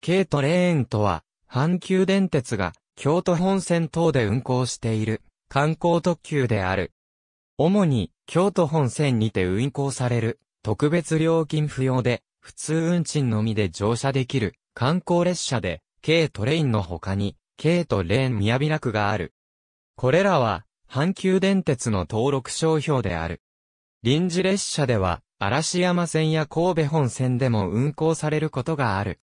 軽トレーンとは、阪急電鉄が京都本線等で運行している観光特急である。主に京都本線にて運行される特別料金不要で普通運賃のみで乗車できる観光列車で軽トレインの他に軽トレーン宮開くがある。これらは阪急電鉄の登録商標である。臨時列車では嵐山線や神戸本線でも運行されることがある。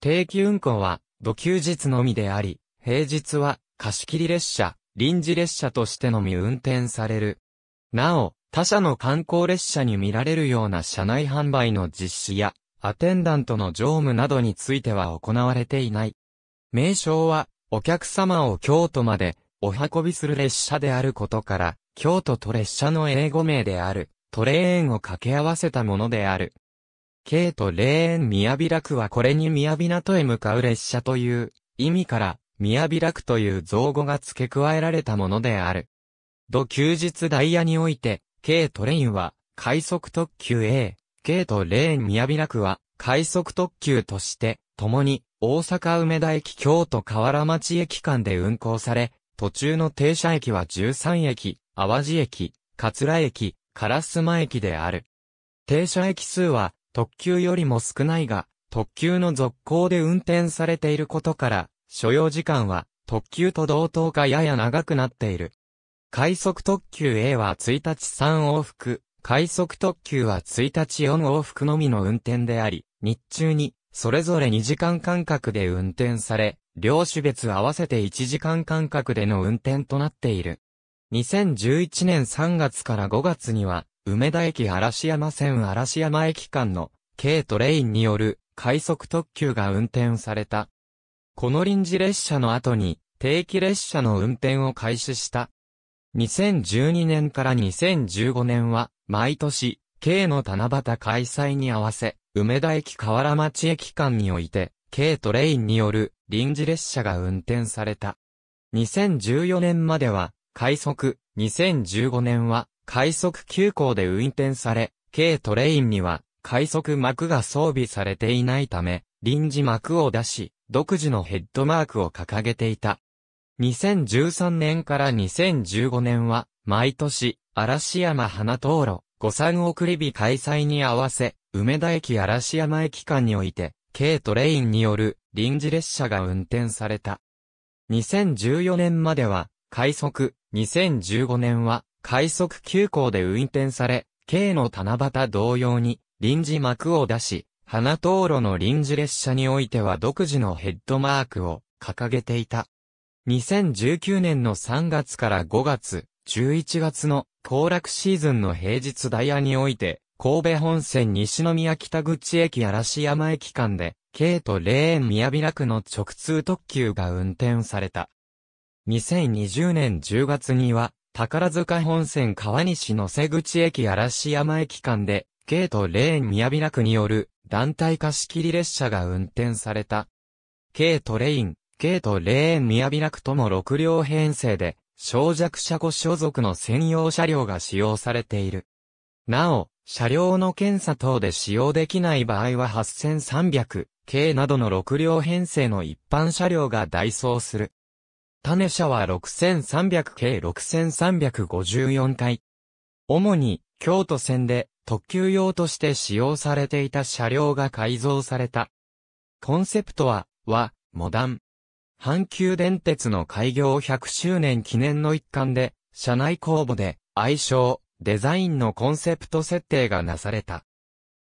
定期運行は、土休日のみであり、平日は、貸切列車、臨時列車としてのみ運転される。なお、他社の観光列車に見られるような車内販売の実施や、アテンダントの乗務などについては行われていない。名称は、お客様を京都までお運びする列車であることから、京都と列車の英語名である、トレーンを掛け合わせたものである。K ト・レーン宮開くはこれに宮港へ向かう列車という意味から、宮開くという造語が付け加えられたものである。土休日ダイヤにおいて、K トレインは、快速特急 A、K ト・レーン宮開くは、快速特急として、共に、大阪梅田駅京都河原町駅間で運行され、途中の停車駅は13駅、淡路駅、桂駅、烏丸駅である。停車駅数は、特急よりも少ないが、特急の続行で運転されていることから、所要時間は特急と同等かやや長くなっている。快速特急 A は1日3往復、快速特急は1日4往復のみの運転であり、日中にそれぞれ2時間間隔で運転され、両種別合わせて1時間間隔での運転となっている。2011年3月から5月には、梅田駅嵐山線嵐山駅間の、軽トレインによる、快速特急が運転された。この臨時列車の後に、定期列車の運転を開始した。2012年から2015年は、毎年、K の七夕開催に合わせ、梅田駅河原町駅間において、K トレインによる臨時列車が運転された。2014年までは、快速、2015年は、快速急行で運転され、軽トレインには快速幕が装備されていないため、臨時幕を出し、独自のヘッドマークを掲げていた。2013年から2015年は、毎年、嵐山花灯路、五三送り日開催に合わせ、梅田駅嵐山駅間において、軽トレインによる臨時列車が運転された。2014年までは、快速、2015年は、快速急行で運転され、K の七夕同様に臨時幕を出し、花灯路の臨時列車においては独自のヘッドマークを掲げていた。2019年の3月から5月、11月の行楽シーズンの平日ダイヤにおいて、神戸本線西宮北口駅嵐山駅間で、京都霊園宮平区の直通特急が運転された。2020年10月には、宝塚本線川西の瀬口駅嵐山駅間で、ゲートレーン宮平区による団体貸し切り列車が運転された。ゲートレイン、ゲートレーン宮平区とも6両編成で、小弱車庫所属の専用車両が使用されている。なお、車両の検査等で使用できない場合は8300 K などの6両編成の一般車両が代走する。種社は6300計6354回。主に京都線で特急用として使用されていた車両が改造された。コンセプトは、は、モダン。阪急電鉄の開業100周年記念の一環で、車内公募で、愛称、デザインのコンセプト設定がなされた。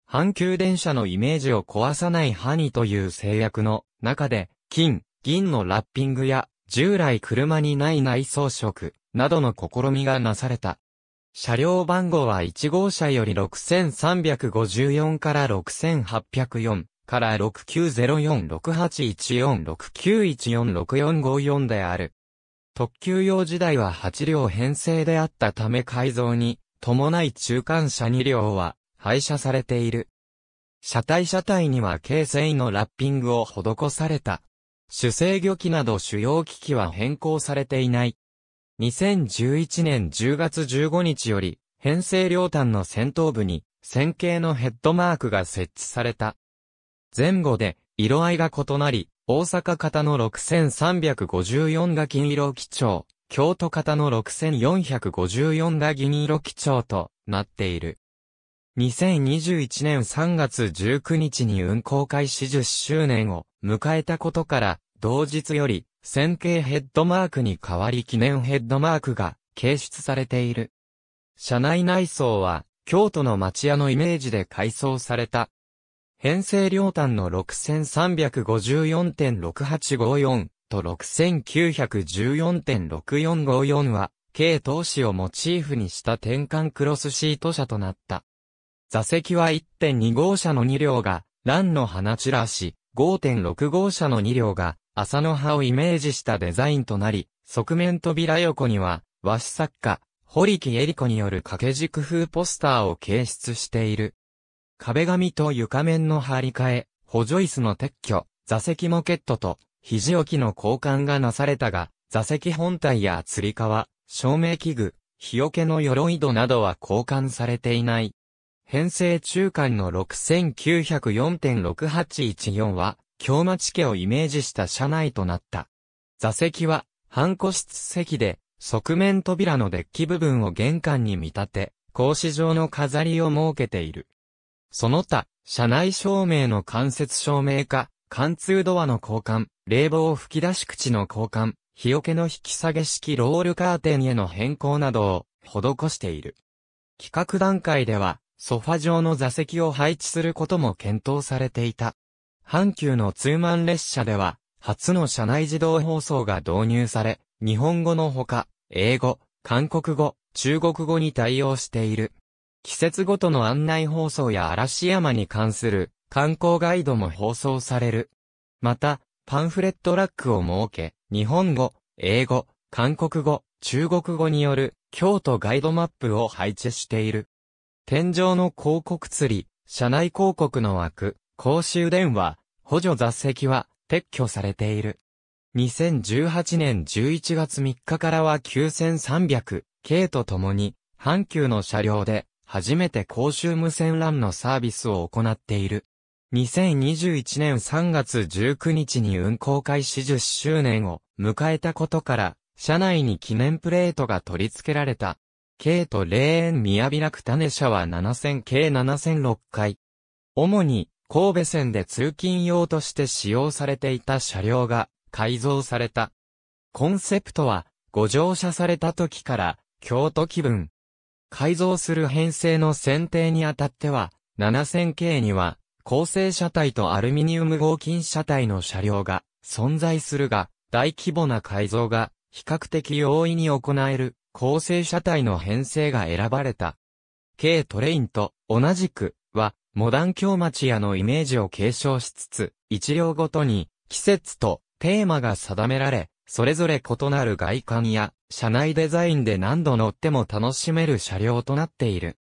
阪急電車のイメージを壊さないハニという制約の中で、金、銀のラッピングや従来車にない内装色などの試みがなされた。車両番号は1号車より6354から6804から6904681469146454である。特急用時代は8両編成であったため改造に伴い中間車2両は廃車されている。車体車体には形成のラッピングを施された主制御機など主要機器は変更されていない。2011年10月15日より、編成両端の先頭部に、線形のヘッドマークが設置された。前後で、色合いが異なり、大阪型の6354が金色基調、京都型の6454が銀色基調となっている。2021年3月19日に運行開始10周年を迎えたことから、同日より、線形ヘッドマークに代わり記念ヘッドマークが掲出されている。車内内装は、京都の町屋のイメージで改装された。編成両端の6354.6854と6914.6454は、軽投資をモチーフにした転換クロスシート車となった。座席は1.2号車の2両が、蘭の花散らし、5.6号車の2両が、朝の葉をイメージしたデザインとなり、側面扉横には、和紙作家、堀木恵里子による掛け軸風ポスターを掲出している。壁紙と床面の張り替え、補助椅子の撤去、座席モケットと、肘置きの交換がなされたが、座席本体や吊り革、照明器具、日よけの鎧戸などは交換されていない。編成中間の6904.6814は、京町家をイメージした車内となった。座席は、半個室席で、側面扉のデッキ部分を玄関に見立て、格子状の飾りを設けている。その他、車内照明の間接照明化、貫通ドアの交換、冷房吹き出し口の交換、日よけの引き下げ式ロールカーテンへの変更などを施している。企画段階では、ソファ上の座席を配置することも検討されていた。阪急のツーマン列車では、初の車内自動放送が導入され、日本語のほか、英語、韓国語、中国語に対応している。季節ごとの案内放送や嵐山に関する観光ガイドも放送される。また、パンフレットラックを設け、日本語、英語、韓国語、中国語による京都ガイドマップを配置している。天井の広告釣り、車内広告の枠、公衆電話、補助雑席は撤去されている。2018年11月3日からは9300、K と共に、阪急の車両で、初めて公衆無線 LAN のサービスを行っている。2021年3月19日に運行開始10周年を迎えたことから、車内に記念プレートが取り付けられた K と霊園宮開く種車は7000計7006回。主に神戸線で通勤用として使用されていた車両が改造された。コンセプトは、ご乗車された時から京都気分。改造する編成の選定にあたっては、7000系には、構成車体とアルミニウム合金車体の車両が存在するが、大規模な改造が比較的容易に行える構成車体の編成が選ばれた。軽トレインと同じくは、モダン京町屋のイメージを継承しつつ、一両ごとに季節とテーマが定められ、それぞれ異なる外観や車内デザインで何度乗っても楽しめる車両となっている。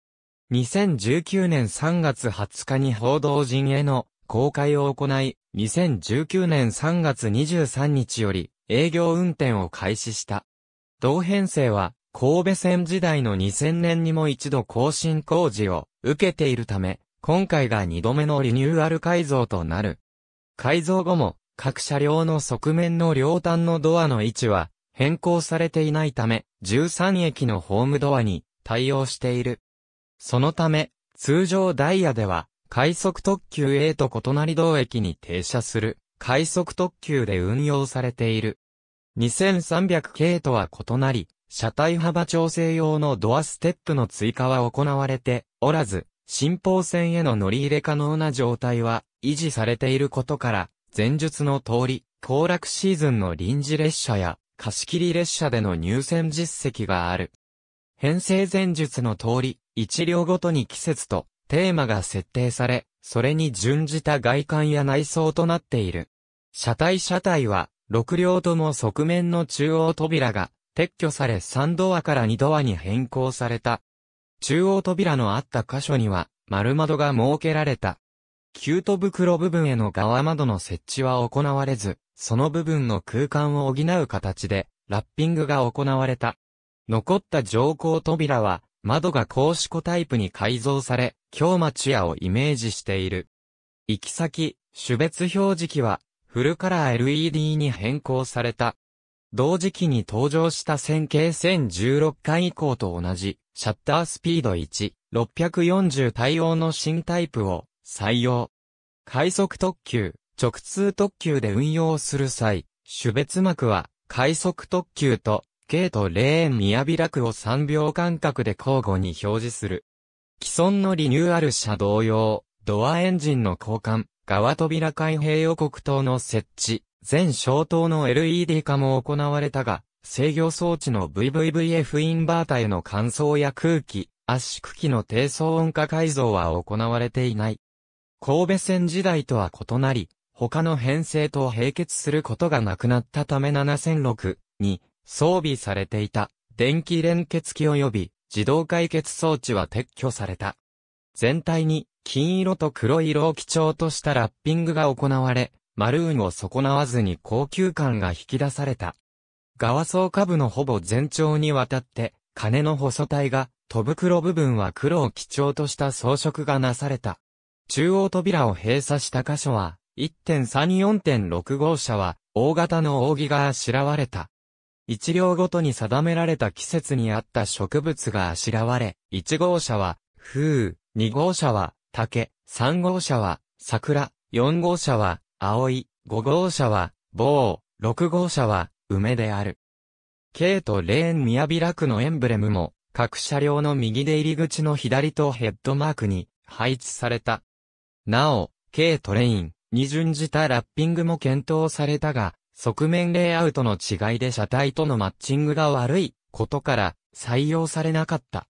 2019年3月20日に報道陣への公開を行い、2019年3月23日より営業運転を開始した。同編成は神戸線時代の2000年にも一度更新工事を受けているため、今回が2度目のリニューアル改造となる。改造後も、各車両の側面の両端のドアの位置は変更されていないため、13駅のホームドアに対応している。そのため、通常ダイヤでは、快速特急 A と異なり同駅に停車する、快速特急で運用されている。2300系とは異なり、車体幅調整用のドアステップの追加は行われておらず、新方線への乗り入れ可能な状態は維持されていることから、前述の通り、行楽シーズンの臨時列車や貸し切り列車での入線実績がある。編成前述の通り、一両ごとに季節とテーマが設定され、それに準じた外観や内装となっている。車体車体は、6両とも側面の中央扉が撤去され3ドアから2ドアに変更された。中央扉のあった箇所には丸窓が設けられた。キュート袋部分への側窓の設置は行われず、その部分の空間を補う形で、ラッピングが行われた。残った乗降扉は、窓が格子庫タイプに改造され、京町屋をイメージしている。行き先、種別表示器は、フルカラー LED に変更された。同時期に登場した線形1016回以降と同じ、シャッタースピード1、640対応の新タイプを採用。快速特急、直通特急で運用する際、種別膜は快速特急とゲートレーン宮開くを3秒間隔で交互に表示する。既存のリニューアル車同様、ドアエンジンの交換、側扉開閉予告等の設置、全消灯の LED 化も行われたが、制御装置の VVVF インバータへの乾燥や空気、圧縮機の低騒音化改造は行われていない。神戸線時代とは異なり、他の編成と並結することがなくなったため7006に装備されていた電気連結機及び自動解決装置は撤去された。全体に金色と黒色を基調としたラッピングが行われ、マルーンを損なわずに高級感が引き出された。側層下部のほぼ全長にわたって、金の細体が、戸袋部分は黒を基調とした装飾がなされた。中央扉を閉鎖した箇所は、1.34.6号車は、大型の扇があしらわれた。一両ごとに定められた季節にあった植物があしらわれ、1号車は、風、2号車は、竹、3号車は、桜、4号車は、青い、5号車は、某、6号車は、梅である。K とレーン宮平区のエンブレムも、各車両の右で入り口の左とヘッドマークに配置された。なお、K トレイン、に準じたラッピングも検討されたが、側面レイアウトの違いで車体とのマッチングが悪いことから採用されなかった。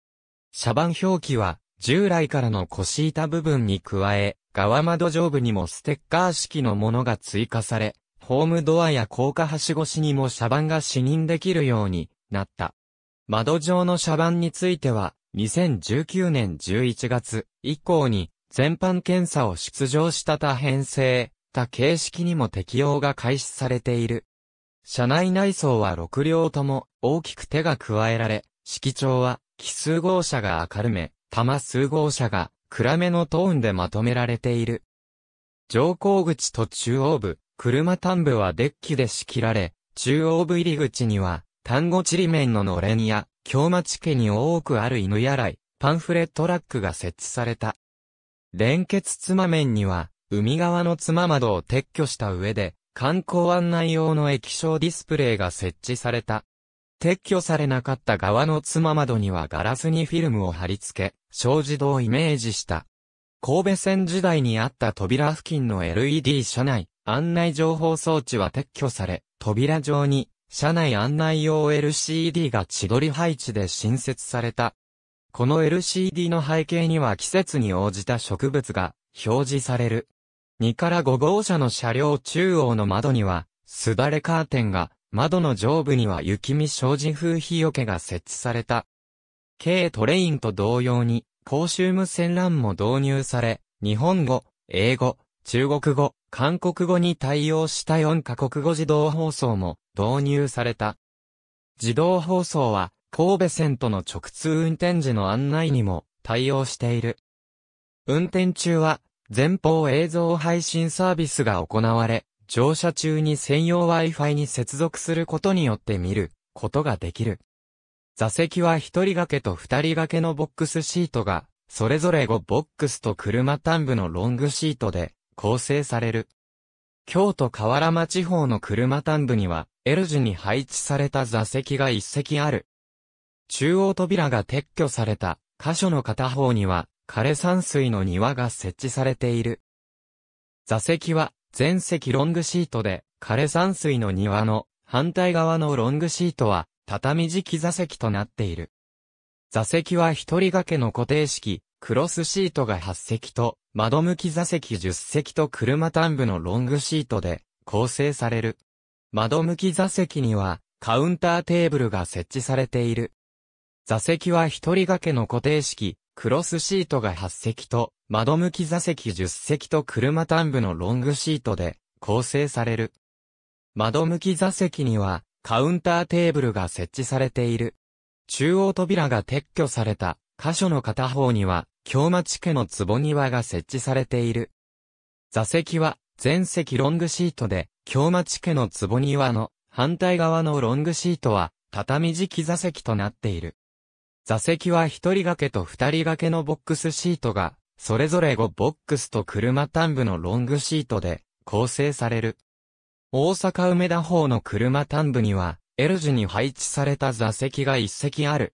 車番表記は従来からの腰板部分に加え、側窓上部にもステッカー式のものが追加され、ホームドアや高架橋越しにも車番が視認できるようになった。窓上の車番については、2019年11月以降に全般検査を出場した多編成、多形式にも適用が開始されている。車内内装は6両とも大きく手が加えられ、色調は奇数号車が明るめ、玉数号車が暗めのトーンでまとめられている。乗降口と中央部、車端部はデッキで仕切られ、中央部入り口には、単語りめ面ののれんや、京町家に多くある犬やらい、パンフレットラックが設置された。連結妻面には、海側の妻窓を撤去した上で、観光案内用の液晶ディスプレイが設置された。撤去されなかった側の妻窓にはガラスにフィルムを貼り付け、障子堂をイメージした。神戸線時代にあった扉付近の LED 車内案内情報装置は撤去され、扉上に車内案内用 LCD が千鳥配置で新設された。この LCD の背景には季節に応じた植物が表示される。2から5号車の車両中央の窓には、すだれカーテンが窓の上部には雪見障子風日よけが設置された。軽トレインと同様に、公衆無線 l a も導入され、日本語、英語、中国語、韓国語に対応した4カ国語自動放送も導入された。自動放送は神戸線との直通運転時の案内にも対応している。運転中は前方映像配信サービスが行われ、乗車中に専用 Wi-Fi に接続することによって見ることができる。座席は一人掛けと二人掛けのボックスシートが、それぞれ5ボックスと車端部のロングシートで構成される。京都河原町方の車端部には、L 字に配置された座席が一席ある。中央扉が撤去された箇所の片方には、枯山水の庭が設置されている。座席は全席ロングシートで、枯山水の庭の反対側のロングシートは、畳敷き座席となっている。座席は一人掛けの固定式、クロスシートが8席と、窓向き座席10席と車端部のロングシートで構成される。窓向き座席には、カウンターテーブルが設置されている。座席は一人掛けの固定式、クロスシートが8席と、窓向き座席10席と車端部のロングシートで構成される。窓向き座席にはカウンターテーブルが設置されている。中央扉が撤去された箇所の片方には京町家の壺庭が設置されている。座席は全席ロングシートで京町家の壺庭の反対側のロングシートは畳敷き座席となっている。座席は一人掛けと二人掛けのボックスシートがそれぞれ5ボックスと車端部のロングシートで構成される。大阪梅田方の車端部には、L 字に配置された座席が1席ある。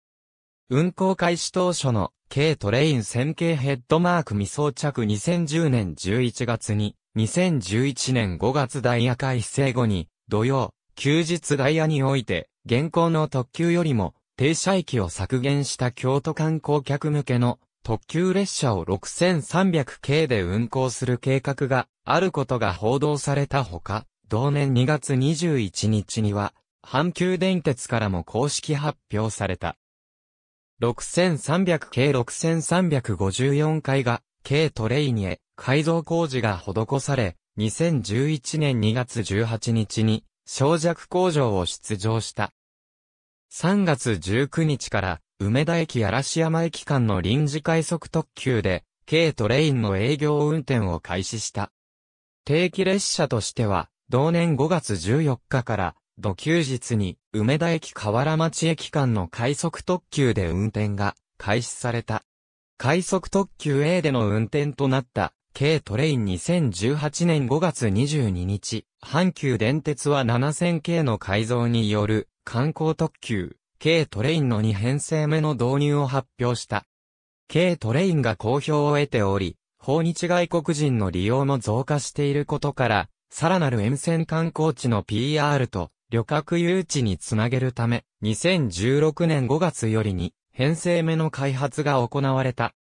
運行開始当初の軽トレイン線形ヘッドマーク未装着2010年11月に、2011年5月ダイヤ改正後に、土曜、休日ダイヤにおいて、現行の特急よりも、停車駅を削減した京都観光客向けの特急列車を6300系で運行する計画があることが報道されたほか、同年2月21日には、阪急電鉄からも公式発表された。6300系6354回が、K トレイニへ改造工事が施され、2011年2月18日に、小弱工場を出場した。3月19日から、梅田駅嵐山駅間の臨時快速特急で、軽トレインの営業運転を開始した。定期列車としては、同年5月14日から、土休日に、梅田駅河原町駅間の快速特急で運転が開始された。快速特急 A での運転となった、軽トレイン2018年5月22日、阪急電鉄は7000系の改造による観光特急、軽トレインの2編成目の導入を発表した。軽トレインが好評を得ており、訪日外国人の利用も増加していることから、さらなる沿線観光地の PR と旅客誘致につなげるため、2016年5月よりに編成目の開発が行われた。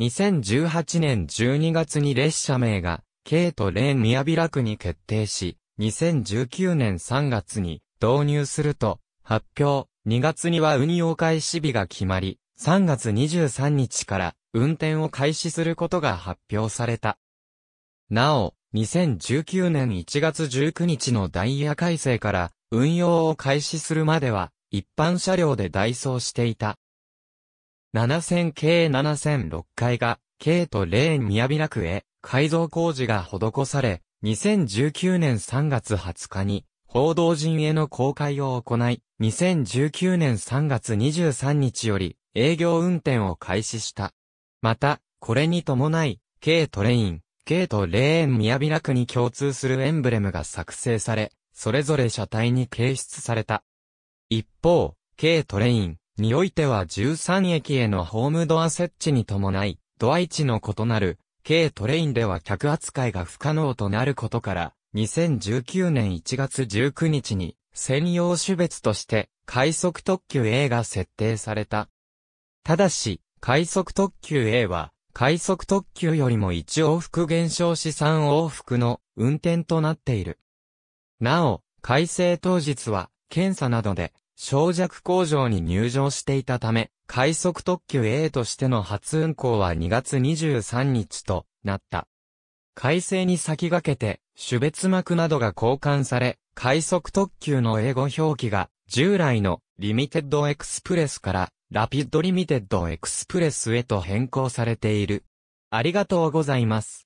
2018年12月に列車名が、K とレイン宮平区に決定し、2019年3月に導入すると発表。2月には運用開始日が決まり、3月23日から運転を開始することが発表された。なお、2019年1月19日のダイヤ改正から運用を開始するまでは一般車両で代走していた。7000系7006階が、K とレーン宮比楽へ改造工事が施され、2019年3月20日に報道陣への公開を行い、2019年3月23日より営業運転を開始した。また、これに伴い、軽トレイン、K とレーン宮平区に共通するエンブレムが作成され、それぞれ車体に掲出された。一方、軽トレインにおいては13駅へのホームドア設置に伴い、ドア位置の異なる、軽トレインでは客扱いが不可能となることから、2019年1月19日に専用種別として快速特急 A が設定された。ただし、快速特急 A は快速特急よりも1往復減少し3往復の運転となっている。なお、改正当日は検査などで小弱工場に入場していたため、快速特急 A としての初運行は2月23日となった。改正に先駆けて、種別膜などが交換され、快速特急の英語表記が、従来のリミテッドエクスプレスからラピッドリミテッドエクスプレスへと変更されている。ありがとうございます。